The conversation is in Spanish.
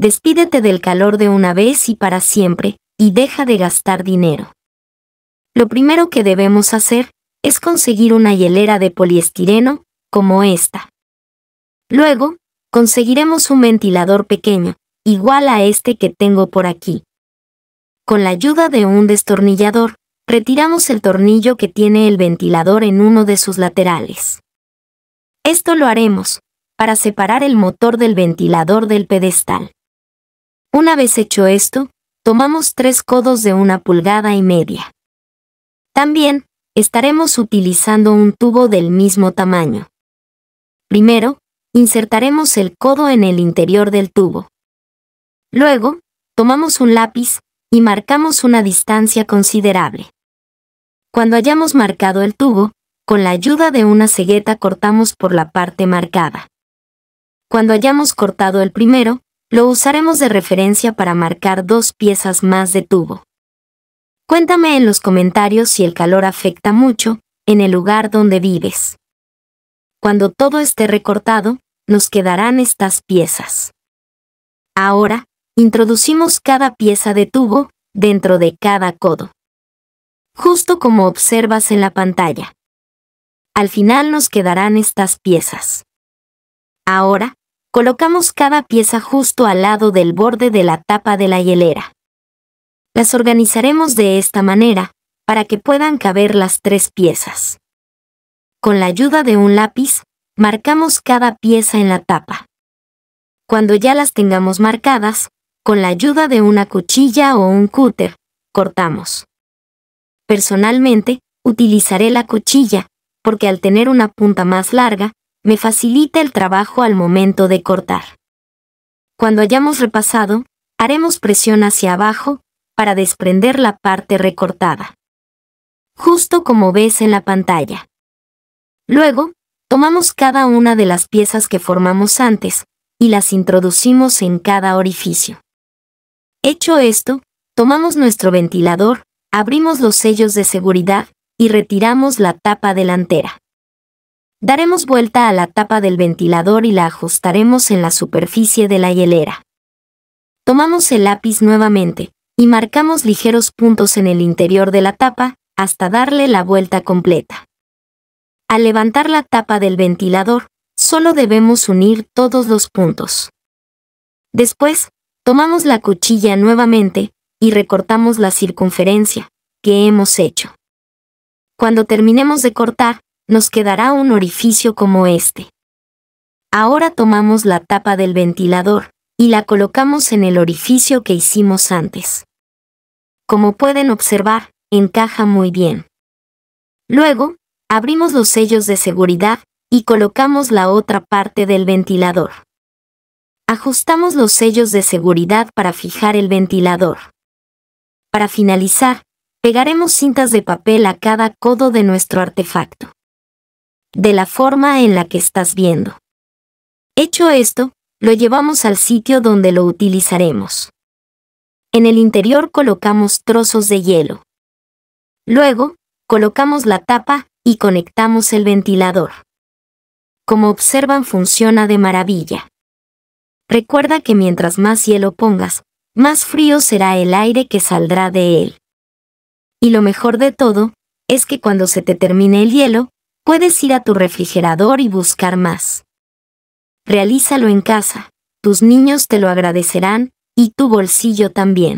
Despídete del calor de una vez y para siempre, y deja de gastar dinero. Lo primero que debemos hacer es conseguir una hielera de poliestireno, como esta. Luego, conseguiremos un ventilador pequeño, igual a este que tengo por aquí. Con la ayuda de un destornillador, retiramos el tornillo que tiene el ventilador en uno de sus laterales. Esto lo haremos, para separar el motor del ventilador del pedestal. Una vez hecho esto, tomamos tres codos de una pulgada y media. También, estaremos utilizando un tubo del mismo tamaño. Primero, insertaremos el codo en el interior del tubo. Luego, tomamos un lápiz y marcamos una distancia considerable. Cuando hayamos marcado el tubo, con la ayuda de una cegueta cortamos por la parte marcada. Cuando hayamos cortado el primero, lo usaremos de referencia para marcar dos piezas más de tubo. Cuéntame en los comentarios si el calor afecta mucho en el lugar donde vives. Cuando todo esté recortado, nos quedarán estas piezas. Ahora, introducimos cada pieza de tubo dentro de cada codo. Justo como observas en la pantalla. Al final nos quedarán estas piezas. Ahora, Colocamos cada pieza justo al lado del borde de la tapa de la hielera. Las organizaremos de esta manera, para que puedan caber las tres piezas. Con la ayuda de un lápiz, marcamos cada pieza en la tapa. Cuando ya las tengamos marcadas, con la ayuda de una cuchilla o un cúter, cortamos. Personalmente, utilizaré la cuchilla, porque al tener una punta más larga, me facilita el trabajo al momento de cortar. Cuando hayamos repasado, haremos presión hacia abajo para desprender la parte recortada. Justo como ves en la pantalla. Luego, tomamos cada una de las piezas que formamos antes y las introducimos en cada orificio. Hecho esto, tomamos nuestro ventilador, abrimos los sellos de seguridad y retiramos la tapa delantera. Daremos vuelta a la tapa del ventilador y la ajustaremos en la superficie de la hielera. Tomamos el lápiz nuevamente y marcamos ligeros puntos en el interior de la tapa hasta darle la vuelta completa. Al levantar la tapa del ventilador, solo debemos unir todos los puntos. Después, tomamos la cuchilla nuevamente y recortamos la circunferencia que hemos hecho. Cuando terminemos de cortar, nos quedará un orificio como este. Ahora tomamos la tapa del ventilador y la colocamos en el orificio que hicimos antes. Como pueden observar, encaja muy bien. Luego, abrimos los sellos de seguridad y colocamos la otra parte del ventilador. Ajustamos los sellos de seguridad para fijar el ventilador. Para finalizar, pegaremos cintas de papel a cada codo de nuestro artefacto de la forma en la que estás viendo. Hecho esto, lo llevamos al sitio donde lo utilizaremos. En el interior colocamos trozos de hielo. Luego, colocamos la tapa y conectamos el ventilador. Como observan funciona de maravilla. Recuerda que mientras más hielo pongas, más frío será el aire que saldrá de él. Y lo mejor de todo, es que cuando se te termine el hielo, Puedes ir a tu refrigerador y buscar más. Realízalo en casa, tus niños te lo agradecerán, y tu bolsillo también.